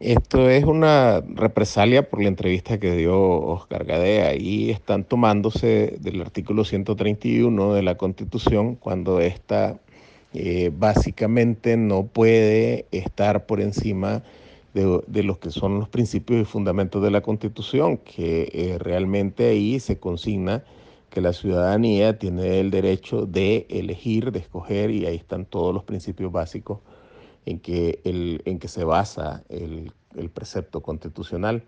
Esto es una represalia por la entrevista que dio Oscar Gadea y están tomándose del artículo 131 de la Constitución cuando ésta eh, básicamente no puede estar por encima de, de, los que son los principios y fundamentos de la Constitución, que eh, realmente ahí se consigna que la ciudadanía tiene el derecho de elegir, de escoger y ahí están todos los principios básicos en que, en que se basa el, precepto constitucional.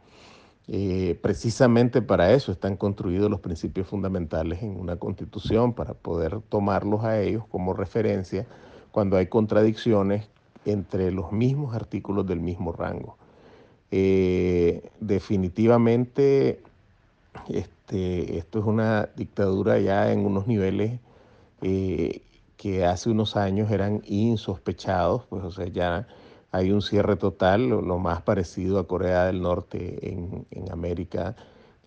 Eh, precisamente para eso están construidos los principios fundamentales en una constitución, para poder tomarlos a ellos como referencia cuando hay contradicciones entre los mismos artículos del mismo rango. Eh, definitivamente, este, esto es una dictadura ya en unos niveles eh, que hace unos años eran insospechados, pues o sea, ya hay un cierre total, lo, más parecido a Corea del Norte en, América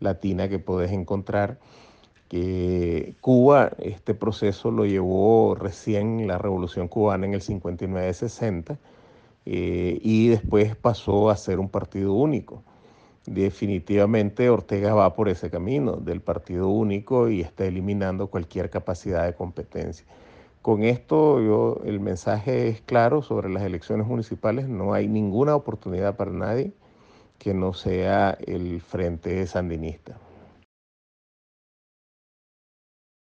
Latina que puedes encontrar. Que Cuba, este proceso lo llevó recién la Revolución Cubana en el 59-60 eh, y después pasó a ser un partido único. Definitivamente Ortega va por ese camino del partido único y está eliminando cualquier capacidad de competencia. Con esto yo, el mensaje es claro sobre las elecciones municipales, no hay ninguna oportunidad para nadie que no sea el Frente Sandinista.